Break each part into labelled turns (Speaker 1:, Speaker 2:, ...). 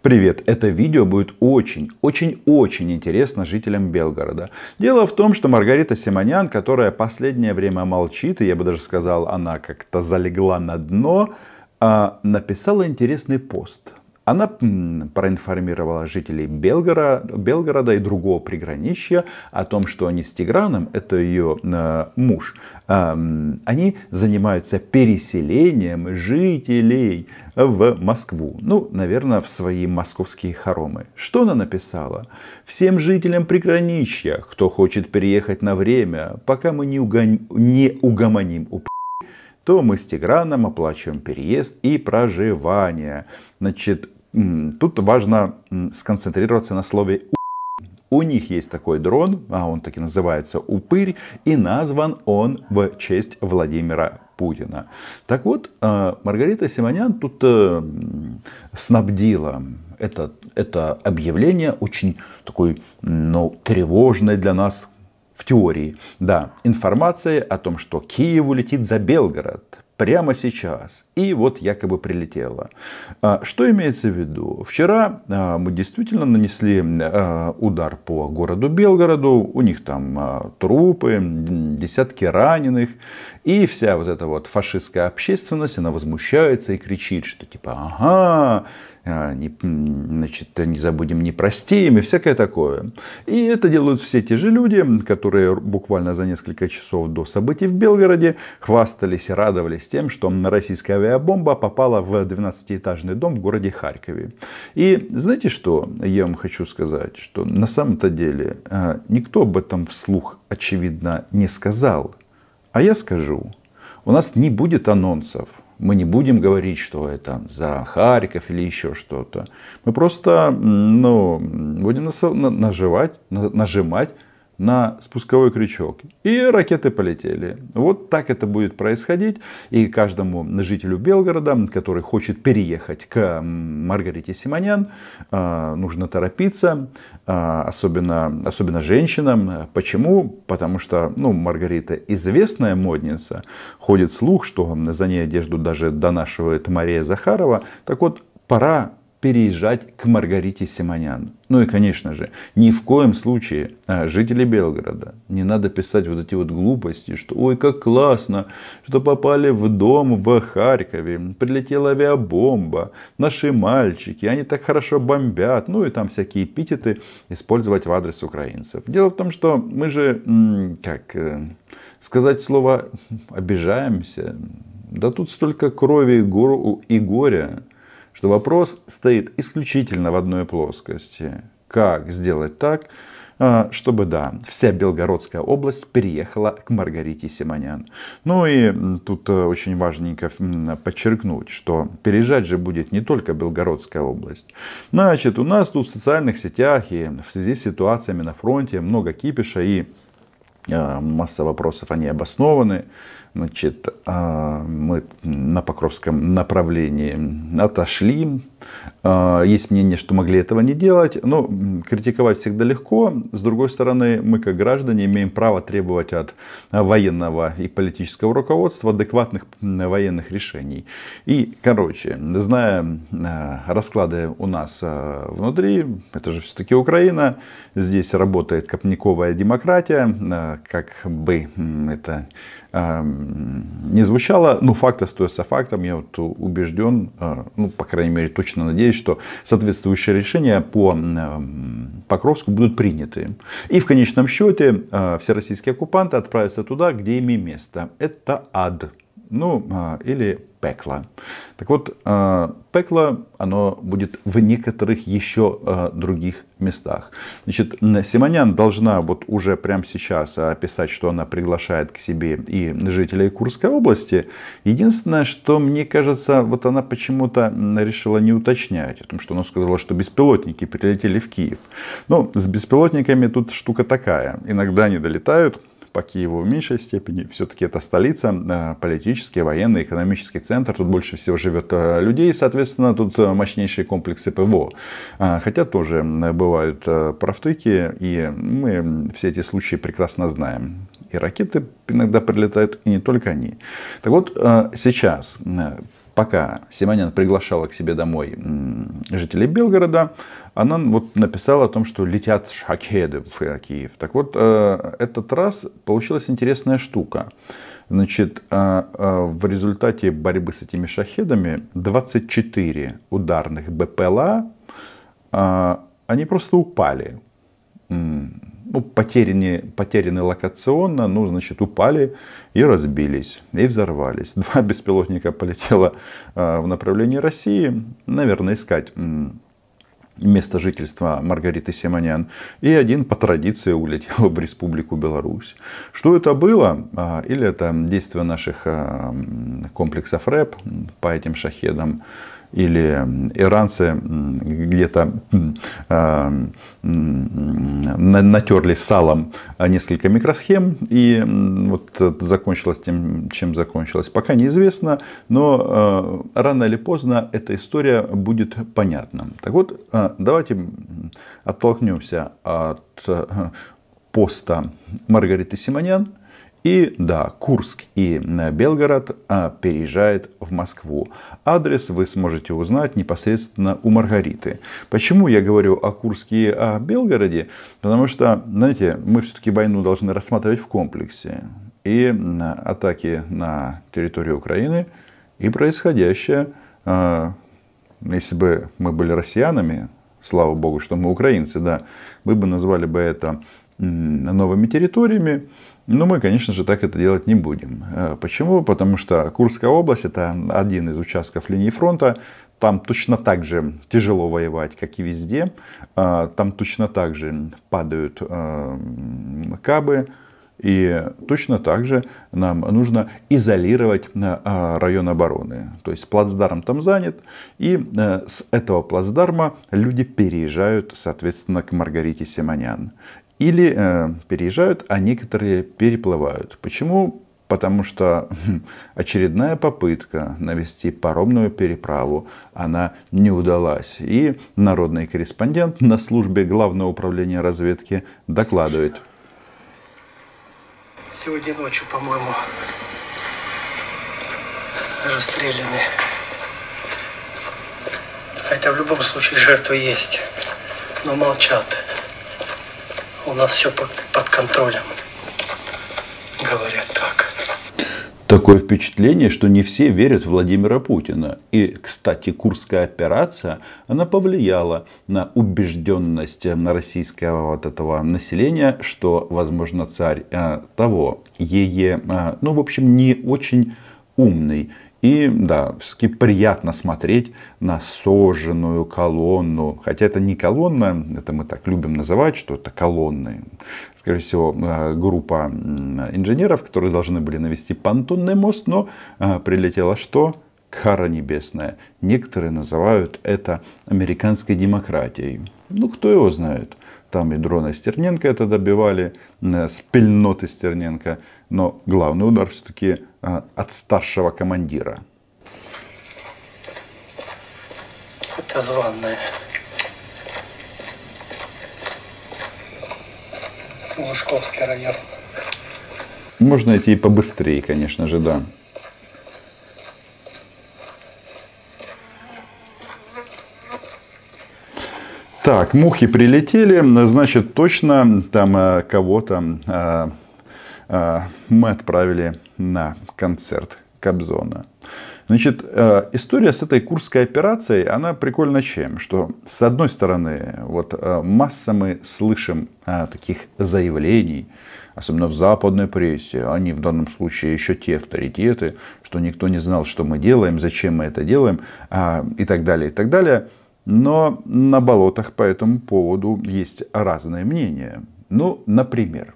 Speaker 1: Привет, это видео будет очень-очень-очень интересно жителям Белгорода. Дело в том, что Маргарита Симонян, которая последнее время молчит, и я бы даже сказал, она как-то залегла на дно, а, написала интересный пост – она проинформировала жителей Белгорода, Белгорода и другого приграничья о том, что они с Тиграном, это ее э, муж, э, они занимаются переселением жителей в Москву. Ну, наверное, в свои московские хоромы. Что она написала? Всем жителям приграничья, кто хочет переехать на время, пока мы не, угон... не угомоним у то мы с Тиграном оплачиваем переезд и проживание. Значит, Тут важно сконцентрироваться на слове у них есть такой дрон, а он таки называется «Упырь», и назван он в честь Владимира Путина. Так вот, а, Маргарита Симонян тут э, снабдила это, это объявление очень такой, ну, тревожной для нас в теории. Да, информация о том, что Киев улетит за Белгород прямо сейчас. И вот якобы прилетело. А, что имеется в виду? Вчера а, мы действительно нанесли а, удар по городу Белгороду. У них там трупы, десятки раненых. И вся вот эта вот фашистская общественность, она возмущается и кричит, что типа, ага, а, не, значит, не забудем, не простим и всякое такое. И это делают все те же люди, которые буквально за несколько часов до событий в Белгороде хвастались и радовались тем, что российская авиабомба попала в 12-этажный дом в городе Харькове. И знаете что я вам хочу сказать? Что на самом-то деле а, никто об этом вслух, очевидно, не сказал. А я скажу, у нас не будет анонсов мы не будем говорить, что это за Харьков или еще что-то. Мы просто ну, будем наживать, нажимать на спусковой крючок. И ракеты полетели. Вот так это будет происходить. И каждому жителю Белгорода, который хочет переехать к Маргарите Симонян, а, нужно торопиться. А, особенно, особенно женщинам. Почему? Потому что ну, Маргарита известная модница. Ходит слух, что за ней одежду даже донашивает Мария Захарова. Так вот, пора переезжать к Маргарите Симонян. Ну и, конечно же, ни в коем случае а, жители Белгорода не надо писать вот эти вот глупости, что ой, как классно, что попали в дом в Харькове, прилетела авиабомба, наши мальчики, они так хорошо бомбят, ну и там всякие эпитеты использовать в адрес украинцев. Дело в том, что мы же, как э, сказать слово, обижаемся, да тут столько крови и горя, что вопрос стоит исключительно в одной плоскости. Как сделать так, а, чтобы, да, вся Белгородская область переехала к Маргарите Симонян. Ну и тут э, очень важненько подчеркнуть, что переезжать же будет не только Белгородская область. Значит, у нас тут в социальных сетях и в связи с ситуациями на фронте много кипиша и а, масса вопросов, они обоснованы. Значит, а, мы на Покровском направлении отошли, а, есть мнение, что могли этого не делать. Но критиковать всегда легко. С другой стороны, мы как граждане имеем право требовать от а, военного и политического руководства адекватных военных решений. И, короче, зная а, расклады у нас внутри, это же все-таки Украина, здесь работает копниковая демократия, как бы это не звучало, но факт остается фактом, я вот убежден, ну, по крайней мере, точно точно надеюсь, что соответствующие решения по Покровску будут приняты. И в конечном счете э, всероссийские оккупанты отправятся туда, где ими место. Это ад ну а, или пекла. Так вот, а, пекло, оно будет в некоторых еще а, других местах. Значит, Симонян должна вот уже прямо сейчас описать, что она приглашает к себе и жителей Курской области. Единственное, что мне кажется, вот она почему-то решила не уточнять о том, что она сказала, что беспилотники прилетели в Киев. Но ну, с беспилотниками тут штука такая. Иногда они долетают, по Киеву в меньшей степени. Все-таки это столица, э, политический, военный, экономический центр. Тут больше всего живет э, людей, соответственно, тут э, мощнейшие комплексы ПВО. А, хотя тоже бывают профтыки, и мы все эти случаи прекрасно знаем. И ракеты иногда прилетают, и не только они. Так вот, сейчас пока Симонян приглашала к себе домой жителей Белгорода, она вот написала о том, что летят шахеды в Киев. Так вот, э, этот раз получилась интересная штука. Значит, э, э, в результате борьбы с этими шахедами 24 ударных БПЛА, они просто упали ну, потеряны, потеряны локационно, ну, значит, упали и разбились, и взорвались. Два беспилотника полетело э, в направлении России, наверное, искать место жительства Маргариты Симонян, и один по традиции улетел в Республику Беларусь. Что это было? А, или это действие наших а, комплексов РЭП по этим шахедам? или иранцы где-то а, натерли салом несколько микросхем, и вот закончилось тем, чем закончилось, пока неизвестно, но а, рано или поздно эта история будет понятна. Так вот, а, давайте оттолкнемся от поста Маргариты Симонян, и да, Курск и э, Белгород а, переезжает в Москву. Адрес вы сможете узнать непосредственно у Маргариты. Почему я говорю о Курске и о Белгороде? Потому что, знаете, мы все-таки войну должны рассматривать в комплексе. И э, атаки на территорию Украины, и происходящее. А, если бы мы были россиянами, слава богу, что мы украинцы, да, мы бы назвали бы это новыми территориями, но ну, мы, конечно же, так это делать не будем. Э, почему? Потому что Курская область это один из участков линии фронта. Там точно так же тяжело воевать, как и везде. Э, там точно так же падают э, кабы. И точно так же нам нужно изолировать район обороны. То есть плацдарм там занят, и с этого плацдарма люди переезжают, соответственно, к Маргарите Симонян или э, переезжают, а некоторые переплывают. Почему? Потому что хм, очередная попытка навести паромную переправу, она не удалась. И народный корреспондент на службе Главного управления разведки докладывает.
Speaker 2: Сегодня ночью, по-моему, расстреляны. Хотя в любом случае жертвы есть, но молчат у нас все под, контролем.
Speaker 1: Говорят так. Такое впечатление, что не все верят в Владимира Путина. И, кстати, Курская операция, она повлияла на убежденность э, на российского вот этого населения, что, возможно, царь э, того, ее, э, ну, в общем, не очень умный и да, все-таки приятно смотреть на сожженную колонну. Хотя это не колонна, это мы так любим называть, что это колонны. Скорее всего, э, группа инженеров, которые должны были навести понтонный мост, но э, прилетело что? Кара небесная. Некоторые называют это американской демократией. Ну, кто его знает. Там и дрона Стерненко это добивали, э, с пельноты Стерненко. Но главный удар все-таки а, от старшего командира.
Speaker 3: Это званная. Лужковский
Speaker 2: район.
Speaker 1: Можно идти и побыстрее, конечно же, да. Так, мухи прилетели, значит, точно там э, кого-то э, э, мы отправили на концерт Кобзона. Значит, история с этой курской операцией, она прикольна чем? Что, с одной стороны, вот масса мы слышим таких заявлений, особенно в западной прессе, они в данном случае еще те авторитеты, что никто не знал, что мы делаем, зачем мы это делаем а, и так далее, и так далее – но на болотах по этому поводу есть разное мнение. Ну, например,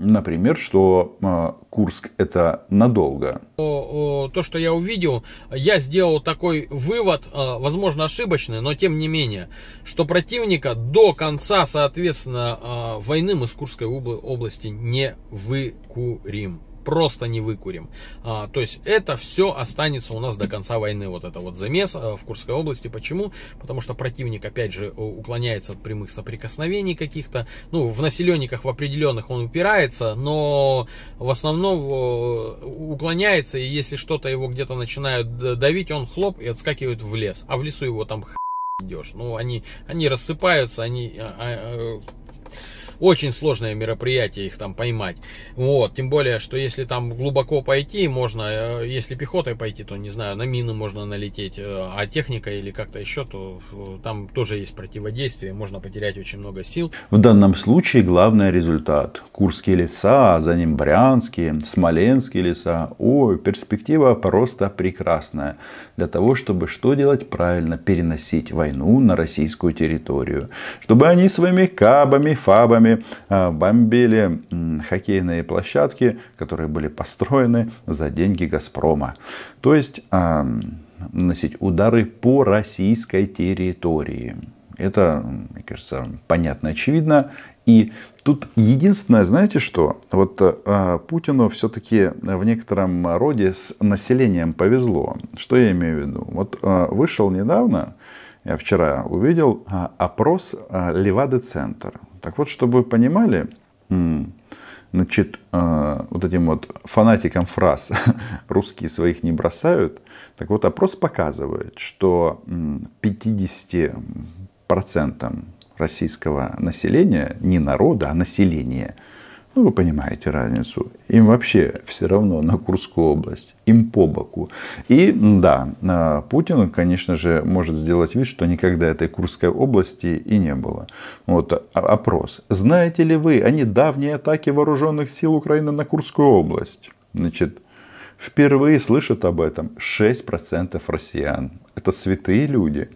Speaker 1: Например, что э, Курск это надолго.
Speaker 2: То, что я увидел, я сделал такой вывод, а, возможно ошибочный, но тем не менее, что противника до конца, соответственно, а, войны мы с Курской области не выкурим просто не выкурим. А, то есть это все останется у нас до конца войны, вот это вот замес а, в Курской области. Почему? Потому что противник, опять же, уклоняется от прямых соприкосновений каких-то. Ну, в населенниках в определенных он упирается, но в основном уклоняется, и если что-то его где-то начинают давить, он хлоп и отскакивает в лес. А в лесу его там идешь. Ну, они, они рассыпаются, они а, а, очень сложное мероприятие их там поймать. Вот, тем более, что если там глубоко пойти, можно, э, если пехотой пойти, то, не знаю, на мины можно налететь, э, а техника или как-то еще, то э, там тоже есть противодействие, можно потерять очень много сил.
Speaker 1: В данном случае главный результат. Курские леса, а за ним Брянские, Смоленские леса. Ой, перспектива просто прекрасная. Для того, чтобы что делать правильно? Переносить войну на российскую территорию. Чтобы они своими кабами, фабами, бомбами а, бомбили хоккейные площадки, которые были построены за деньги «Газпрома». То есть а, наносить удары по российской территории. Это, мне кажется, понятно, очевидно. И тут единственное, знаете что? Вот э, Путину все-таки в некотором роде с населением повезло. Что я имею в виду? Вот э, вышел недавно, я вчера увидел э, опрос э, Левады-центр. Так вот, чтобы вы понимали, значит, э, вот этим вот фанатикам фраз «русские своих не бросают», так вот, опрос показывает, что 50% российского населения, не народа, а населения – ну, вы понимаете разницу. Им вообще все равно на Курскую область. Им по боку. И да, а, Путин, конечно же, может сделать вид, что никогда этой Курской области и не было. Вот а, опрос. Знаете ли вы о недавней атаке вооруженных сил Украины на Курскую область? Значит, впервые слышат об этом 6% россиян. Это святые люди.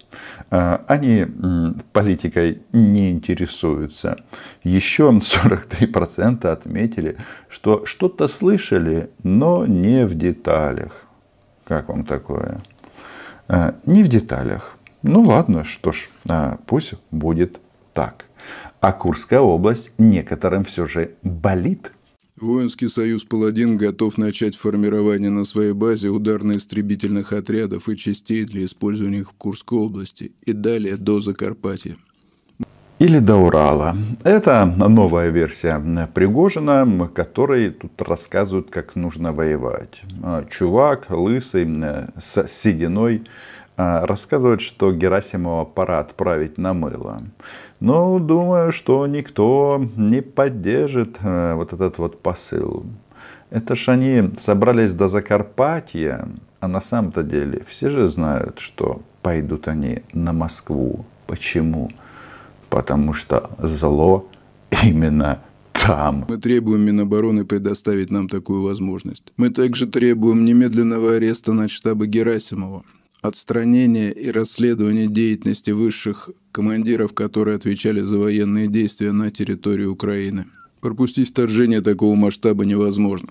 Speaker 1: А, они политикой не интересуются. Еще 43% отметили, что что-то слышали, но не в деталях. Как вам такое? А, не в деталях. Ну ладно, что ж, а, пусть будет так. А Курская область некоторым все же болит
Speaker 3: Воинский союз «Паладин» готов начать формирование на своей базе ударно-истребительных отрядов и частей для использования их в Курской области и далее до Закарпатья или до Урала. Это новая версия Пригожина,
Speaker 1: который тут рассказывают, как нужно воевать. Чувак лысый э, с сединой а, рассказывают, что Герасимова пора отправить на мыло. Но ну, думаю, что никто не поддержит э, вот этот вот посыл. Это ж они собрались до Закарпатья, а на самом-то деле все же знают, что пойдут они на Москву. Почему?
Speaker 3: Потому что зло именно там. Мы требуем Минобороны предоставить нам такую возможность. Мы также требуем немедленного ареста на штаба Герасимова. Отстранение и расследование деятельности высших командиров, которые отвечали за военные действия на территории Украины. Пропустить вторжение такого масштаба невозможно.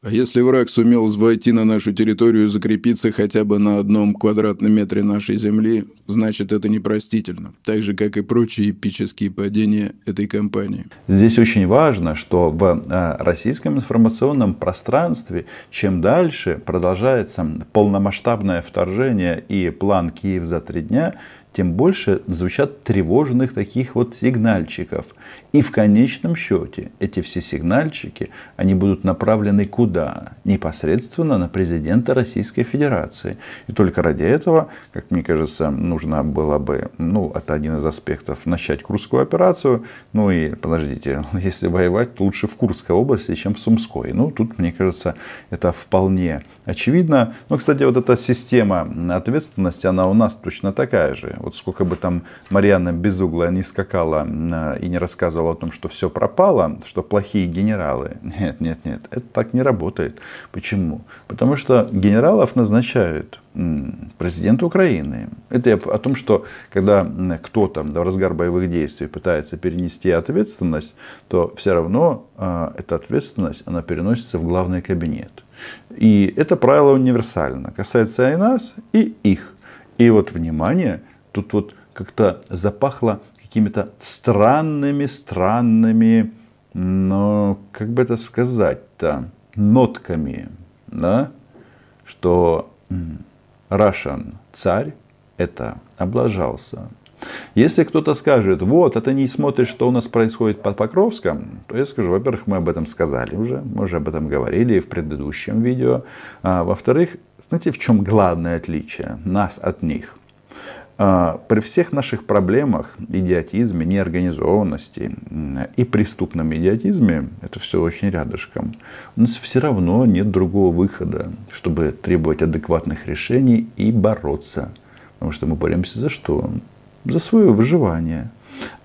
Speaker 3: А если враг сумел войти на нашу территорию и закрепиться хотя бы на одном квадратном метре нашей земли, значит это непростительно, так же как и прочие эпические падения этой кампании. Здесь очень важно,
Speaker 1: что в э, российском информационном пространстве чем дальше продолжается полномасштабное вторжение и план Киев за три дня, тем больше звучат тревожных таких вот сигнальчиков. И в конечном счете эти все сигнальчики, они будут направлены куда? Непосредственно на президента Российской Федерации. И только ради этого, как мне кажется, нужно было бы, ну, это один из аспектов, начать Курскую операцию. Ну и, подождите, если воевать, то лучше в Курской области, чем в Сумской. Ну, тут, мне кажется, это вполне очевидно. Но, кстати, вот эта система ответственности, она у нас точно такая же. Вот сколько бы там Марьяна Безугла не скакала э, и не рассказывала, сказал о том, что все пропало, что плохие генералы. Нет, нет, нет, это так не работает. Почему? Потому что генералов назначают президент Украины. Это о том, что когда кто-то в разгар боевых действий пытается перенести ответственность, то все равно а, эта ответственность, она переносится в главный кабинет. И это правило универсально. Касается и нас, и их. И вот, внимание, тут вот как-то запахло какими-то странными, странными, ну, как бы это сказать-то, нотками, да, что Russian царь это облажался. Если кто-то скажет, вот, это а не смотришь, что у нас происходит под Покровском, то я скажу, во-первых, мы об этом сказали уже, мы уже об этом говорили в предыдущем видео. А, во-вторых, знаете, в чем главное отличие нас от них? А, при всех наших проблемах, идиотизме, неорганизованности и преступном идиотизме, это все очень рядышком, у нас все равно нет другого выхода, чтобы требовать адекватных решений и бороться. Потому что мы боремся за что? За свое выживание.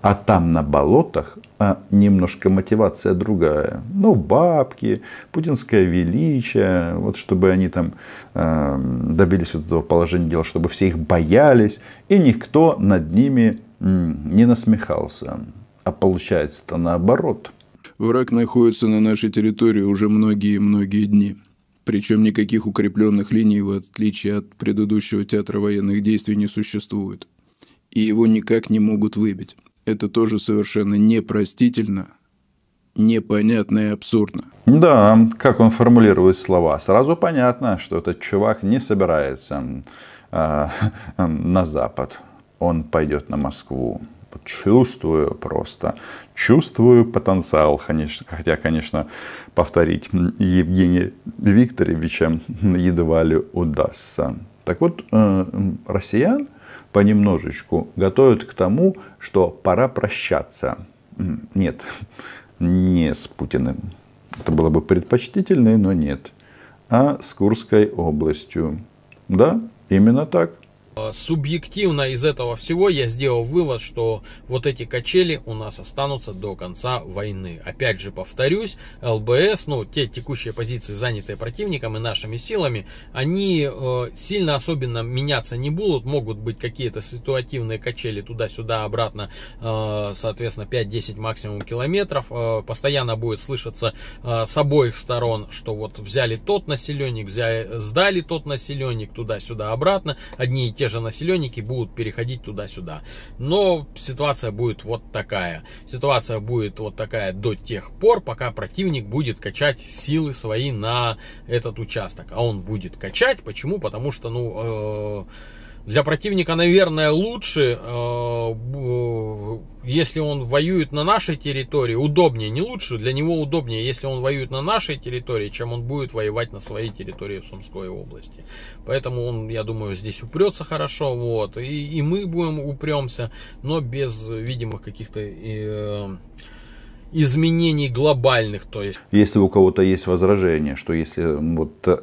Speaker 1: А там на болотах а немножко мотивация другая. Ну, бабки, путинское величие, вот чтобы они там э, добились вот этого положения дела, чтобы все их боялись, и никто над ними не насмехался.
Speaker 3: А получается-то наоборот. Враг находится на нашей территории уже многие-многие дни. Причем никаких укрепленных линий, в отличие от предыдущего театра военных действий, не существует. И его никак не могут выбить это тоже совершенно непростительно, непонятно и абсурдно. Да, как он формулирует слова. Сразу понятно, что этот
Speaker 1: чувак не собирается э, на Запад. Он пойдет на Москву. Чувствую просто, чувствую потенциал, конечно, хотя, конечно, повторить Евгения Викторовича едва ли удастся. Так вот, э, россиян понемножечку готовят к тому, что пора прощаться. Нет, не с Путиным. Это было бы предпочтительнее, но нет. А с Курской областью. Да, именно так.
Speaker 2: Э, субъективно из этого всего я сделал вывод, что вот эти качели у нас останутся до конца войны. Опять же повторюсь, ЛБС, ну те текущие позиции, занятые противником и нашими силами, они э, сильно особенно меняться не будут. Могут быть какие-то ситуативные качели туда-сюда, обратно, э, соответственно 5-10 максимум километров. Э, постоянно будет слышаться э, с обоих сторон, что вот взяли тот населенник, взяли, сдали тот населенник, туда-сюда, обратно. Одни и те те же населенники будут переходить туда-сюда. Но ситуация будет вот такая. Ситуация будет вот такая до тех пор, пока противник будет качать силы свои на этот участок. А он будет качать. Почему? Потому что, ну... Э, для противника, наверное, лучше, э, э, если он воюет на нашей территории, удобнее, не лучше, для него удобнее, если он воюет на нашей территории, чем он будет воевать на своей территории в Сумской области. Поэтому он, я думаю, здесь упрется хорошо, вот, и, и мы будем упремся, но без видимых каких-то... Э, изменений глобальных, то есть.
Speaker 1: Если у кого-то есть возражение, что если вот э,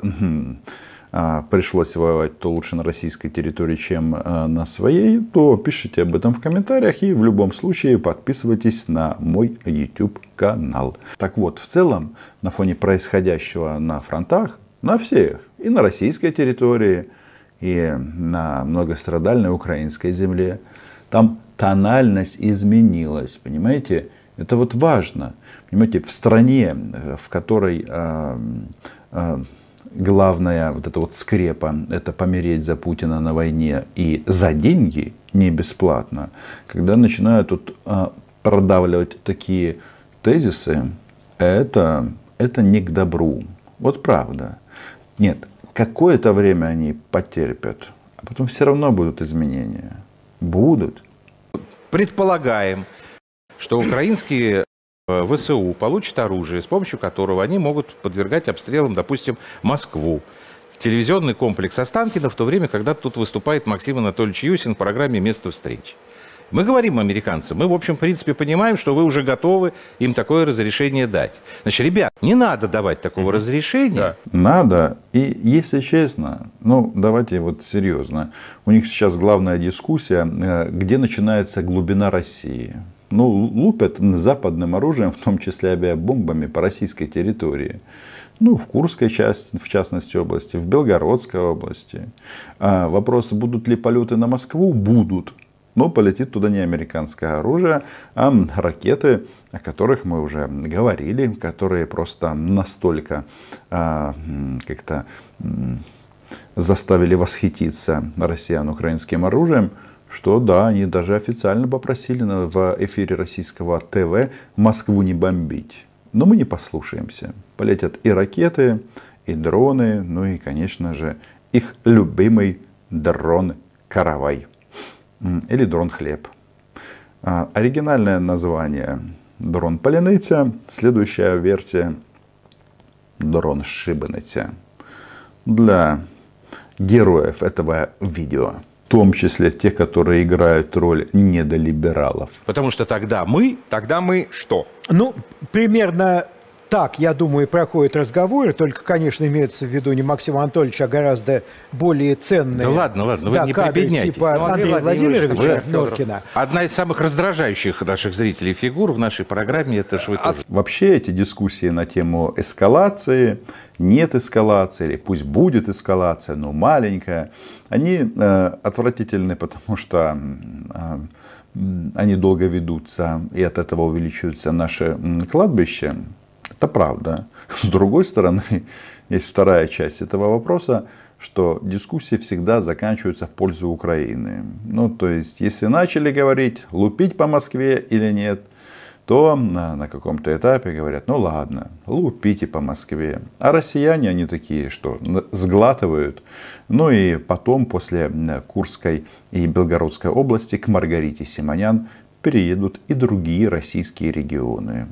Speaker 1: а, пришлось воевать то лучше на российской территории, чем э, на своей, то пишите об этом в комментариях и в любом случае подписывайтесь на мой YouTube канал. Так вот, в целом, на фоне происходящего на фронтах, на всех, и на российской территории, и на многострадальной украинской земле, там тональность изменилась, понимаете? Это вот важно. Понимаете, в стране, э, в которой э, э, главная вот эта вот скрепа, это помереть за Путина на войне и за деньги, не бесплатно, когда начинают тут а, продавливать такие тезисы, это, это не к добру. Вот правда. Нет, какое-то время они потерпят, а потом все равно будут изменения. Будут. Предполагаем, что украинские Э, ВСУ получат оружие, с помощью которого они могут подвергать обстрелам, допустим, Москву. Телевизионный
Speaker 2: комплекс Останкина в то время, когда тут выступает Максим Анатольевич Юсин в программе «Место встречи».
Speaker 1: Мы говорим американцам, мы, в общем, в принципе, понимаем, что вы уже готовы им такое разрешение дать. Значит, ребят, не надо давать такого mm-hmm. разрешения. Да. Надо. И, если честно, ну, давайте вот серьезно. У них сейчас главная дискуссия, э, где начинается глубина России ну, лупят западным оружием, в том числе авиабомбами по российской территории. Ну, в Курской части, в частности области, в Белгородской области. А вопрос, будут ли полеты на Москву? Будут. Но полетит туда не американское оружие, а ракеты, о которых мы уже говорили, которые просто настолько а, как-то заставили восхититься россиян украинским оружием, что да, они даже официально попросили в эфире российского ТВ Москву не бомбить. Но мы не послушаемся. Полетят и ракеты, и дроны, ну и, конечно же, их любимый дрон «Каравай» или «Дрон Хлеб». А, оригинальное название «Дрон Полинетия», следующая версия «Дрон Шибанетия». Для героев этого видео – том числе те, которые играют роль недолибералов. Потому что тогда мы... Тогда мы что?
Speaker 3: Ну, примерно так, я думаю, проходят разговоры, только, конечно, имеется в виду не Максим Анатольевич, а гораздо более ценные. Да ладно, ладно, вы да, не кадры, прибедняйтесь. Типа ну, Андрея Владимировича Владимирович, Норкина.
Speaker 1: Одна из самых раздражающих наших зрителей фигур в нашей программе, это же вы а тоже. Вообще эти дискуссии на тему эскалации, нет эскалации, или пусть будет эскалация, но маленькая, они э, отвратительны, потому что... Э, они долго ведутся, и от этого увеличиваются наши кладбища, это правда. С другой стороны, есть вторая часть этого вопроса, что дискуссии всегда заканчиваются в пользу Украины. Ну, то есть, если начали говорить, лупить по Москве или нет, то на, на каком-то этапе говорят, ну ладно, лупите по Москве. А россияне, они такие, что сглатывают. Ну и потом, после Курской и Белгородской области, к Маргарите Симонян переедут и другие российские регионы.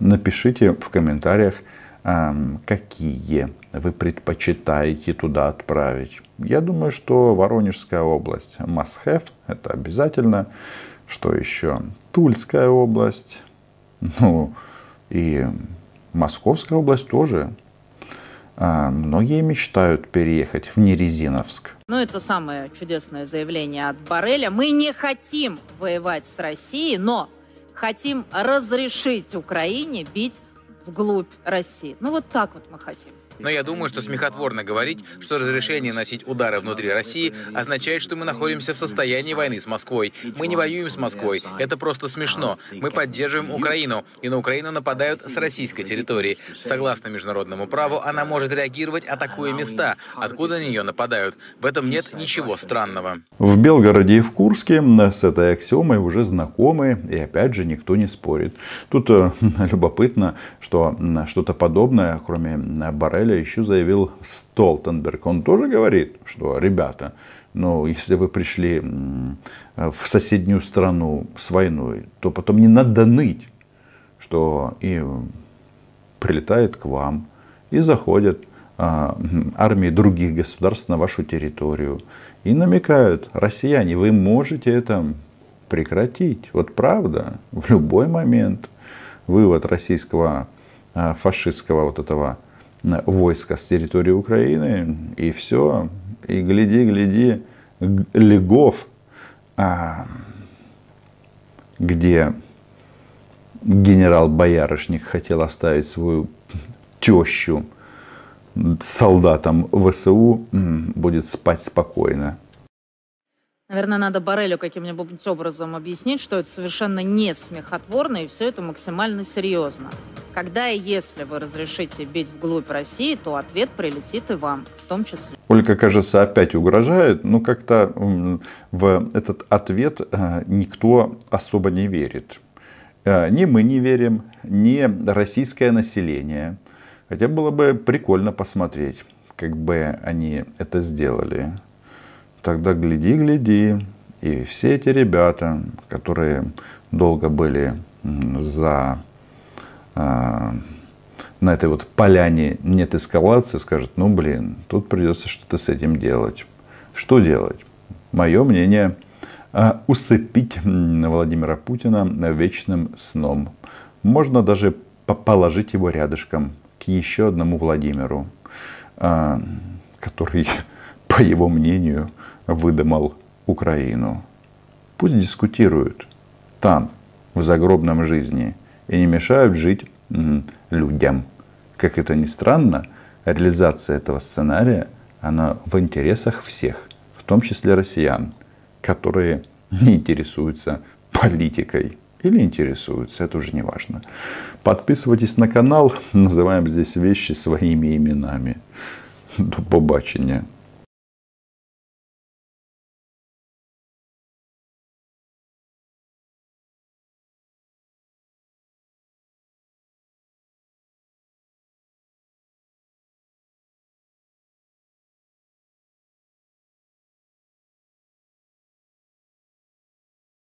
Speaker 1: Напишите в комментариях, какие вы предпочитаете туда отправить. Я думаю, что Воронежская область must have, это обязательно. Что еще? Тульская область. Ну, и Московская область тоже. А, многие мечтают переехать в Нерезиновск.
Speaker 3: Ну, это самое чудесное заявление от Бареля. Мы не хотим воевать с Россией, но хотим разрешить Украине бить вглубь России. Ну вот так вот мы хотим.
Speaker 2: Но я думаю, что смехотворно говорить, что разрешение носить удары внутри России означает, что мы находимся в состоянии войны с Москвой. Мы не воюем с Москвой. Это просто смешно. Мы поддерживаем Украину, и на Украину нападают с российской территории. Согласно международному праву, она может реагировать, атакуя места, откуда на нее нападают. В этом нет ничего странного.
Speaker 1: В Белгороде и в Курске с этой аксиомой уже знакомы, и опять же никто не спорит. Тут э, любопытно, что э, что-то подобное, кроме э, Барреля, апреля еще заявил Столтенберг. Он тоже говорит, что, ребята, ну, если вы пришли в соседнюю страну с войной, то потом не надо ныть, что и э, прилетает к вам, и заходят а, армии других государств на вашу территорию. И намекают, россияне, вы можете это прекратить. Вот правда, в любой момент вывод российского а, фашистского вот этого войска с территории Украины, и все. И гляди, гляди, Легов, а, где генерал Боярышник хотел оставить свою тещу солдатам ВСУ, будет спать спокойно.
Speaker 3: Наверное, надо Барелю каким-нибудь образом объяснить, что это совершенно не смехотворно, и все это максимально серьезно.
Speaker 1: Когда и если вы разрешите бить вглубь России, то ответ прилетит и вам, в том числе. Ольга, кажется, опять угрожает, но как-то в этот ответ э, никто особо не верит. Э, ни мы не верим, ни российское население. Хотя было бы прикольно посмотреть, как бы они это сделали тогда гляди, гляди, и все эти ребята, которые долго были за э, на этой вот поляне нет эскалации, скажут, ну блин, тут придется что-то с этим делать. Что делать? Мое мнение, а, усыпить Владимира Путина вечным сном. Можно даже положить его рядышком к еще одному Владимиру, а, который, по его мнению, выдумал Украину. Пусть дискутируют там, в загробном жизни, и не мешают жить людям. Как это ни странно, реализация этого сценария, она в интересах всех, в том числе россиян, которые не интересуются политикой или интересуются, это уже не важно. Подписывайтесь на канал, называем здесь вещи своими именами. До побачення.